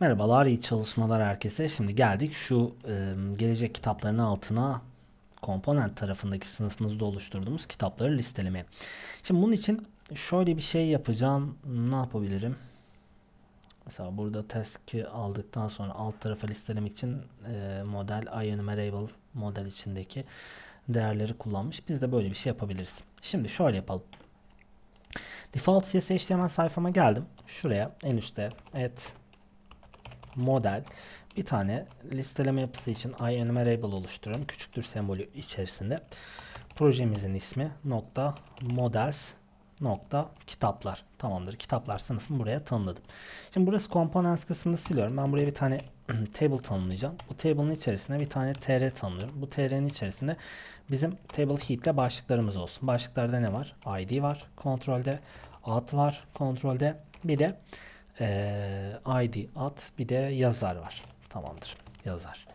Merhabalar, iyi çalışmalar herkese. Şimdi geldik şu e, gelecek kitapların altına komponent tarafındaki sınıfımızda oluşturduğumuz kitapları listelemeye. Şimdi bunun için şöyle bir şey yapacağım. Ne yapabilirim? Mesela burada task'i aldıktan sonra alt tarafa listelemek için e, model IEnumerable model içindeki değerleri kullanmış. Biz de böyle bir şey yapabiliriz. Şimdi şöyle yapalım. Default CSS HTML sayfama geldim. Şuraya en üstte add model bir tane listeleme yapısı için IEnumerable oluşturuyorum. Küçüktür sembolü içerisinde. Projemizin ismi nokta models nokta kitaplar. Tamamdır. Kitaplar sınıfını buraya tanımladım. Şimdi burası components kısmını siliyorum. Ben buraya bir tane table tanımlayacağım. Bu table'ın içerisine bir tane tr tanımlıyorum. Bu tr'nin içerisinde bizim table heat ile başlıklarımız olsun. Başlıklarda ne var? id var. Kontrolde alt var. Kontrolde bir de ee, id at bir de yazar var. Tamamdır. Yazar.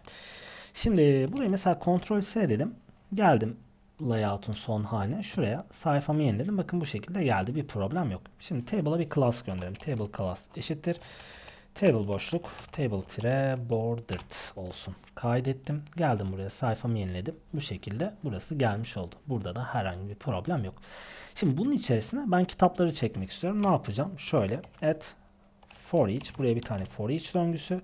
Şimdi buraya mesela Ctrl S dedim. Geldim layout'un son haline. Şuraya sayfamı yeniledim. Bakın bu şekilde geldi. Bir problem yok. Şimdi table'a bir class gönderelim. Table class eşittir. Table boşluk. Table tire bordered olsun. Kaydettim. Geldim buraya sayfamı yeniledim. Bu şekilde burası gelmiş oldu. Burada da herhangi bir problem yok. Şimdi bunun içerisine ben kitapları çekmek istiyorum. Ne yapacağım? Şöyle add for each. Buraya bir tane for each döngüsü.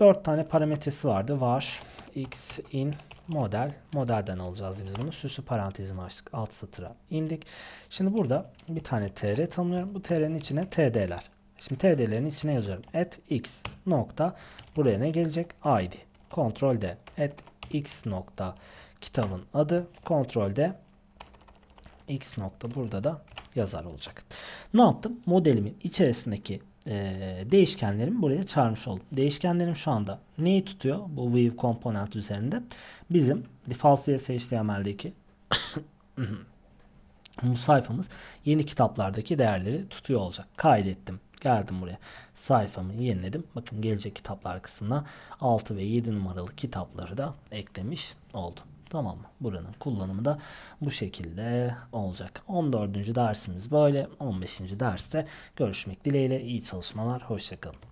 4 tane parametresi vardı. Var. X in model. Modelden alacağız biz bunu. Süsü parantezimi açtık. Alt satıra indik. Şimdi burada bir tane tr tanımlıyorum. Bu tr'nin içine td'ler. Şimdi td'lerin içine yazıyorum. At x nokta. Buraya ne gelecek? id. Ctrl d. At x nokta kitabın adı. Ctrl d. X nokta burada da yazar olacak. Ne yaptım? Modelimin içerisindeki e, değişkenlerimi buraya çağırmış oldum. Değişkenlerim şu anda neyi tutuyor? Bu view komponent üzerinde bizim default CSHTML'deki bu sayfamız yeni kitaplardaki değerleri tutuyor olacak. Kaydettim. Geldim buraya. Sayfamı yeniledim. Bakın gelecek kitaplar kısmına 6 ve 7 numaralı kitapları da eklemiş oldum. Tamam mı? Buranın kullanımı da bu şekilde olacak. 14. dersimiz böyle. 15. derste görüşmek dileğiyle. İyi çalışmalar. Hoşçakalın.